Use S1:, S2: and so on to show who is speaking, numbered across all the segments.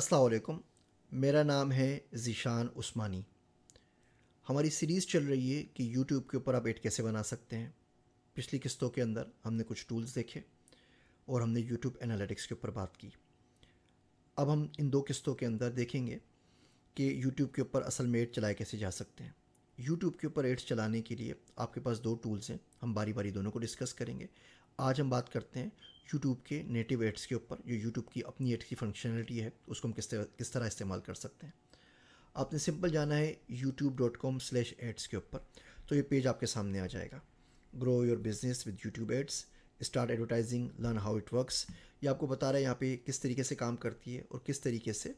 S1: असलकम मेरा नाम है ज़ीशान उस्मानी हमारी सीरीज़ चल रही है कि यूट्यूब के ऊपर आप एड कैसे बना सकते हैं पिछली किस्तों के अंदर हमने कुछ टूल्स देखे और हमने यूट्यूब एनालिटिक्स के ऊपर बात की अब हम इन दो किस्तों के अंदर देखेंगे कि यूट्यूब के ऊपर असल में एड चलाए कैसे जा सकते हैं यूट्यूब के ऊपर एड्स चलाने के लिए आपके पास दो टूल्स हैं हम बारी बारी दोनों को डिस्कस करेंगे आज हम बात करते हैं यूट्यूब के नेटिव एड्स के ऊपर जो यूट्यूब की अपनी एड्स की फंक्शनलिटी है उसको हम किस तरह किस तरह इस्तेमाल कर सकते हैं आपने सिंपल जाना है YouTube dot com slash ads के ऊपर तो ये पेज आपके सामने आ जाएगा grow your business with YouTube ads start advertising learn how it works ये आपको बता रहा है यहाँ पे किस तरीके से काम करती है और किस तरीके से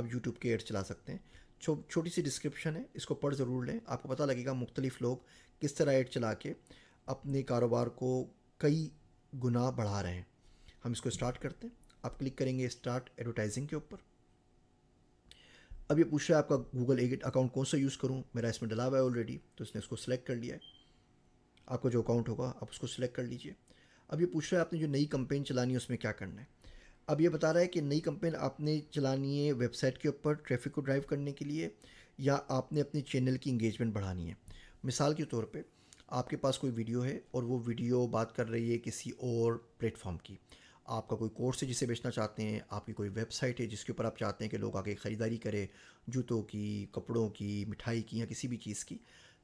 S1: आप यूट्यूब के एड्स चला सकते हैं छो छोटी सी डिस्क्रिप्शन है इसको पढ़ ज़रूर लें आपको पता लगेगा मुख्तलिफ लोग किस तरह एड चला के अपने कारोबार को कई गुना बढ़ा रहे हैं हम इसको स्टार्ट करते हैं आप क्लिक करेंगे स्टार्ट एडवर्टाइजिंग के ऊपर अब ये पूछ रहा है आपका गूगल एडिट अकाउंट कौन सा यूज़ करूँ मेरा इसमें डला हुआ है ऑलरेडी तो इसने उसको सेलेक्ट कर लिया है आपका जो अकाउंट होगा आप उसको सिलेक्ट कर लीजिए अब ये पूछ रहा है आपने जो नई कंपेन चलानी है उसमें क्या करना है अब ये बता रहा है कि नई कंपेन आपने चलानी है वेबसाइट के ऊपर ट्रैफिक को ड्राइव करने के लिए या आपने अपने चैनल की इंगेजमेंट बढ़ानी है मिसाल के तौर पे आपके पास कोई वीडियो है और वो वीडियो बात कर रही है किसी और प्लेटफॉर्म की आपका कोई कोर्स है जिसे बेचना चाहते हैं आपकी कोई वेबसाइट है जिसके ऊपर आप चाहते हैं कि लोग आके ख़रीदारी करें जूतों की कपड़ों की मिठाई की या किसी भी चीज़ की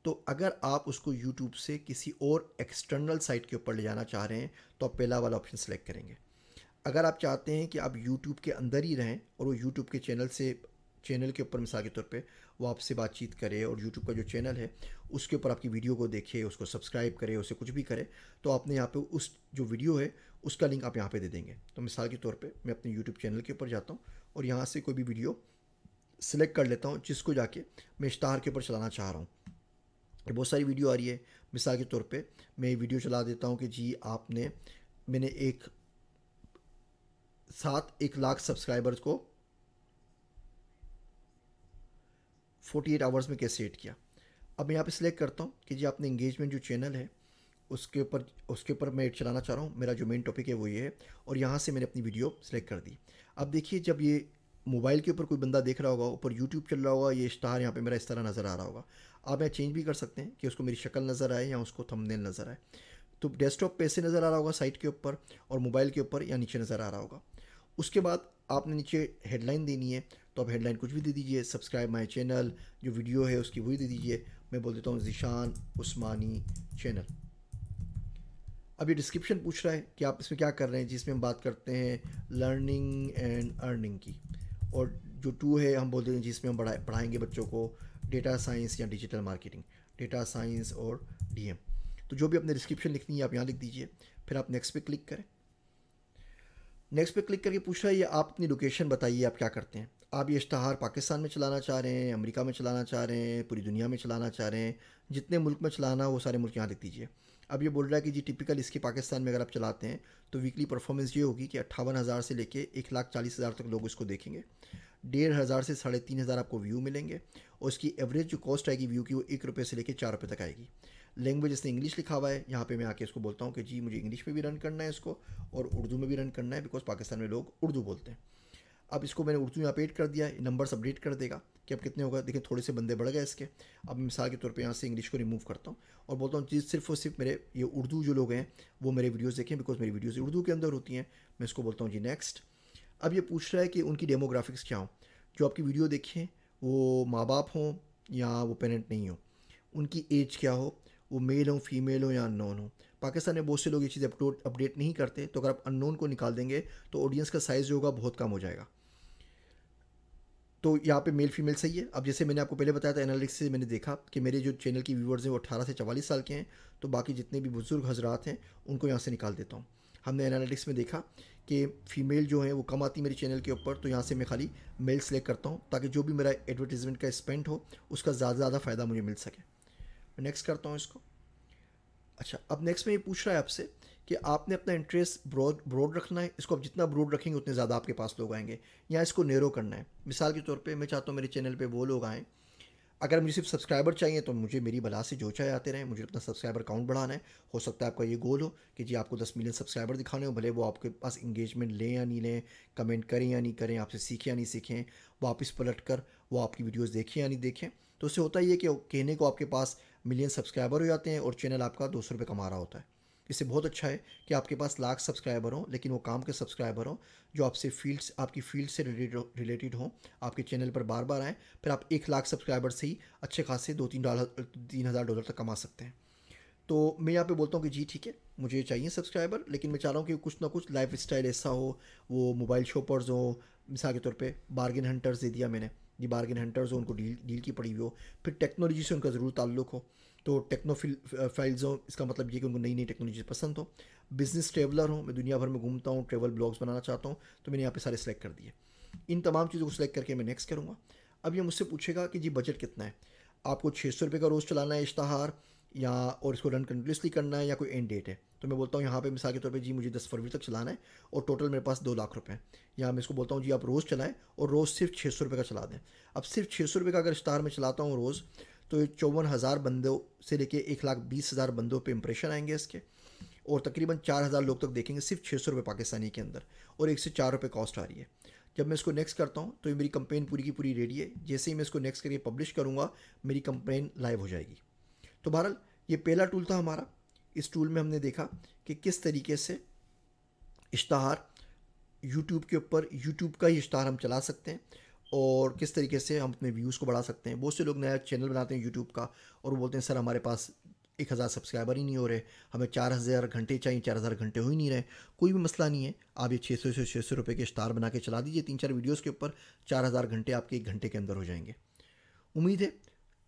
S1: तो अगर आप उसको यूट्यूब से किसी और एक्सटर्नल साइट के ऊपर ले जाना चाह रहे हैं तो आप पहला वाला ऑप्शन सेलेक्ट करेंगे अगर आप चाहते हैं कि आप यूट्यूब के अंदर ही रहें और वो यूट्यूब के चैनल से चैनल के ऊपर मिसाल के तौर पे वो आपसे बातचीत करे और यूट्यूब का जो चैनल है उसके ऊपर आपकी वीडियो को देखे उसको सब्सक्राइब करे उसे कुछ भी करे तो आपने यहाँ पे उस जो वीडियो है उसका लिंक आप यहाँ पे दे देंगे तो मिसाल के तौर पे मैं अपने यूट्यूब चैनल के ऊपर जाता हूँ और यहाँ से कोई भी वीडियो सिलेक्ट कर लेता हूँ जिसको जाके मैं इश्तहार के ऊपर चलाना चाह रहा हूँ बहुत सारी वीडियो आ रही है मिसाल के तौर पे मैं वीडियो चला देता हूँ कि जी आपने मैंने एक सात एक लाख सब्सक्राइबर्स को 48 आवर्स में कैसे एड किया अब मैं यहाँ पे सिलेक्ट करता हूँ कि जी आपने इंगेजमेंट जो चैनल है उसके ऊपर उसके ऊपर मैं चलाना चाह रहा हूँ मेरा जो मेन टॉपिक है वो ये है और यहाँ से मैंने अपनी वीडियो सेलेक्ट कर दी अब देखिए जब ये मोबाइल के ऊपर कोई बंदा देख रहा होगा ऊपर यूट्यूब चल रहा होगा ये स्टार यहाँ पे मेरा इस तरह नज़र आ रहा होगा आप यहाँ चेंज भी कर सकते हैं कि उसको मेरी शक्ल नज़र आए या उसको थंबनेल नज़र आए तो डेस्कटॉप पे ऐसे नज़र आ रहा होगा साइट के ऊपर और मोबाइल के ऊपर या नीचे नज़र आ रहा होगा उसके बाद आपने नीचे हेडलाइन देनी है तो आप हेडलाइन कुछ भी दे दीजिए सब्सक्राइब माई चैनल जो वीडियो है उसकी वही दे दीजिए मैं बोल देता हूँ जिशान उस्मानी चैनल अब ये डिस्क्रिप्शन पूछ रहा है कि आप इसमें क्या कर रहे हैं जिसमें हम बात करते हैं लर्निंग एंड अर्निंग की और जो टू है हम बोलते हैं जिसमें हम पढ़ा पढ़ाएंगे बच्चों को डेटा साइंस या डिजिटल मार्केटिंग डेटा साइंस और डीएम तो जो भी अपने डिस्क्रिप्शन लिखनी है आप यहाँ लिख दीजिए फिर आप नेक्स्ट पे क्लिक करें नेक्स्ट पे क्लिक करके पूछ रहा है ये आप अपनी लोकेशन बताइए आप क्या करते हैं आप ये इश्तहार पाकिस्तान में चलाना चाह रहे हैं अमेरिका में चलाना चाह रहे हैं पूरी दुनिया में चलाना चाह रहे हैं जितने मुल्क में चलाना वो सारे मुल्क यहाँ लिख दीजिए अब ये बोल रहा है कि जी टिपिकल इसके पाकिस्तान में अगर आप चलाते हैं तो वीकली परफॉर्मेंस ये होगी कि अट्ठावन हज़ार से लेके एक लाख चालीस हज़ार तक लोग इसको देखेंगे डेढ़ हज़ार से साढ़े तीन हज़ार आपको व्यू मिलेंगे और इसकी एवरेज जो कॉस्ट आएगी व्यू की वो एक रुपये से लेकर चार रुपये तक आएगी लैंग्वेज इसने इंग्लिश लिखा हुआ है यहाँ पे मैं आके इसको बोलता हूँ कि जी मुझे इंग्लिश में भी रन करना है इसको और उर्दू में भी रन करना है बिकॉज पाकिस्तान में लोग उर्दू बोलते हैं अब इसको मैंने उर्दू यहाँ अपडेट एड कर दिया नंबर्स अपडेट कर देगा कि अब कितने होगा देखिए थोड़े से बंदे बढ़ गए इसके अब मिसाल के तौर पे यहाँ से इंग्लिश को रिमूव करता हूँ और बोलता हूँ चीज़ सिर्फ और सिर्फ मेरे ये उर्दू जो लोग हैं वो मेरे वीडियोज़ देखें बिकॉज मेरी वीडियोज़ उर्दू के अंदर होती हैं मैं इसको बोलता हूँ जी नेक्स्ट अब ये पूछ रहा है कि उनकी डेमोग्राफिक्स क्या हों जो आपकी वीडियो देखें वो माँ बाप हों या वो पेरेंट नहीं हों उनकी एज क्या हो वो मेल हों फीमेल हों या अननोन हों पाकिस्तान में बहुत से लोग ये चीज़ें अपडोट अपडेट नहीं करते तो अगर आप अननोन को निकाल देंगे तो ऑडियंस का साइज़ जो होगा बहुत कम हो जाएगा तो यहाँ पे मेल फीमेल सही है अब जैसे मैंने आपको पहले बताया था एनालिटिक्स से मैंने देखा कि मेरे जो चैनल की व्यूवर्स हैं वो अठारह से चवालीस साल के हैं तो बाकी जितने भी बुज़ुर्ग हजरात हैं उनको यहाँ से निकाल देता हूँ हमने एनालिटिक्स में देखा कि फ़ीमेल जो है वो कम आती मेरे चैनल के ऊपर तो यहाँ से मैं खाली मेल सेलेक्ट करता हूँ ताकि जो भी मेरा एडवर्टीज़मेंट का स्पेंड हो उसका ज़्यादा ज़्यादा फ़ायदा मुझे मिल सके नेक्स्ट करता हूँ इसको अच्छा अब नेक्स्ट में ये पूछ रहा है आपसे कि आपने अपना इंटरेस्ट ब्रॉड ब्रॉड रखना है इसको आप जितना ब्रॉड रखेंगे उतने ज़्यादा आपके पास लोग आएंगे या इसको नेरो करना है मिसाल के तौर पे मैं चाहता हूँ मेरे चैनल पे वो लोग आएँ अगर मुझे सिर्फ सब्सक्राइबर चाहिए तो मुझे मेरी बला से जो चाहे आते रहें मुझे अपना सब्सक्राइबर काउंट बढ़ाना है हो सकता है आपका ये गोल हो कि जी आपको दस मिलियन सब्सक्राइबर दिखाने हो भले वो आपके पास इंगेजमेंट लें या नहीं लें कमेंट करें या नहीं करें आपसे सीखें या नहीं सीखें वापस पलट कर वो आपकी वीडियोज़ देखें या नहीं देखें तो उससे होता ही है कि कहने को आपके पास मिलियन सब्सक्राइबर हो जाते हैं और चैनल आपका दो सौ रुपये कमा रहा होता है इससे बहुत अच्छा है कि आपके पास लाख सब्सक्राइबर हों लेकिन वो काम के सब्सक्राइबर हों जो आपसे फील्ड्स आपकी फील्ड से रिलेटेड हों आपके चैनल पर बार बार आएँ फिर आप एक लाख सब्सक्राइबर से ही अच्छे खासे दो तीन डॉलर तीन हज़ार डॉलर तक कमा सकते हैं तो मैं यहाँ पे बोलता हूँ कि जी ठीक है मुझे चाहिए सब्सक्राइबर लेकिन मैं चाह रहा हूँ कि कुछ ना कुछ लाइफ स्टाइल ऐसा हो वो मोबाइल शॉपर्स हो मिसाल के तौर पे बार्गिन हंटर्स दे दिया मैंने ये बार्गिन हंटर्स हो उनको डील डील की पड़ी हुई हो फिर टेक्नोलॉजी से उनका ज़रूर ताल्लुक हो तो टेक्नोफिल फाइल्स हों इसका मतलब ये कि उनको नई नई टेक्नोलॉजी पसंद हो बिज़नेस ट्रेवलर हूँ मैं दुनिया भर में घूमता हूँ ट्रेवल ब्लॉग्स बनाना चाहता हूँ तो मैंने यहाँ पे सारे सेलेक्ट कर दिए इन तमाम चीज़ों को सिलेक्ट करके मैं नेक्स्ट करूँगा अब ये मुझसे पूछेगा कि जी बजट कितना है आपको छः सौ रुपये का रोज़ चलाना है इश्तहार या और इसको रन कंटिन्यूसली करना है या कोई एंड डेट है तो मैं बोलता हूँ यहाँ पे मिसाल के तौर पे जी मुझे दस फरवरी तक चलाना है और टोटल मेरे पास दो लाख रुपए हैं या मैं इसको बोलता हूँ जी आप रोज़ चलाएं और रोज़ सिर्फ छः सौ रुपये का चला दें अब सिर्फ छः सौ रुपये का अगर स्टार में चलाता हूँ रोज़ तो चौवन हज़ार बंदों से लेके एक लाख बीस हज़ार बंदों पे इम्प्रेशन आएंगे इसके और तकरीबन चार हज़ार लोग तक देखेंगे सिर्फ छः सौ रुपये पाकिस्तानी के अंदर और एक से चार रुपये कॉस्ट आ रही है जब मैं इसको नेक्स्ट करता हूँ तो ये मेरी कंप्लेन पूरी की पूरी रेडी है जैसे ही मैं इसको नेक्स्ट करके पब्लिश करूँगा मेरी कंप्लेन लाइव हो जाएगी तो बहरहाल ये पहला टूल था हमारा इस टूल में हमने देखा कि किस तरीके से इश्तहार यूट्यूब के ऊपर यूट्यूब का ही इश्तहार हम चला सकते हैं और किस तरीके से हम अपने व्यूज़ को बढ़ा सकते हैं बहुत से लोग नया चैनल बनाते हैं यूट्यूब का और बोलते हैं सर हमारे पास एक हज़ार सब्सक्राइबर ही नहीं हो रहे हमें चार हज़ार घंटे चाहिए चार हज़ार घंटे हो ही नहीं रहे कोई भी मसला नहीं है आप ये छः सौ से छः सौ रुपये के स्टार बना के चला दीजिए तीन चार वीडियोज़ के ऊपर चार हज़ार घंटे आपके एक घंटे के अंदर हो जाएंगे उम्मीद है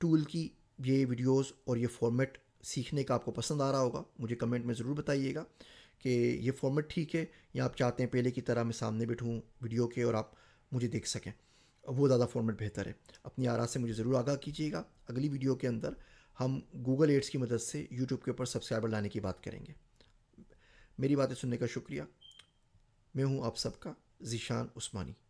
S1: टूल की ये वीडियोज़ और ये फॉर्मेट सीखने का आपको पसंद आ रहा होगा मुझे कमेंट में ज़रूर बताइएगा कि ये फॉर्मेट ठीक है या आप चाहते हैं पहले की तरह मैं सामने बैठूँ वीडियो के और आप मुझे देख सकें वो ज़्यादा फॉर्मेट बेहतर है अपनी आरा से मुझे ज़रूर आगाह कीजिएगा अगली वीडियो के अंदर हम गूगल एड्स की मदद से यूट्यूब के ऊपर सब्सक्राइबर लाने की बात करेंगे मेरी बातें सुनने का शुक्रिया मैं हूँ आप सबका जीशान उस्मानी